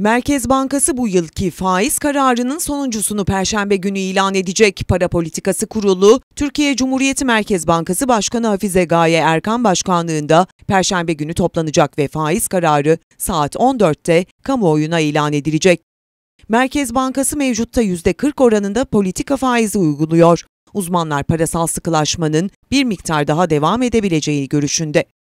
Merkez Bankası bu yılki faiz kararının sonuncusunu Perşembe günü ilan edecek. Para Politikası Kurulu, Türkiye Cumhuriyeti Merkez Bankası Başkanı Hafize Gaye Erkan Başkanlığında Perşembe günü toplanacak ve faiz kararı saat 14'te kamuoyuna ilan edilecek. Merkez Bankası mevcutta %40 oranında politika faizi uyguluyor. Uzmanlar parasal sıkılaşmanın bir miktar daha devam edebileceği görüşünde.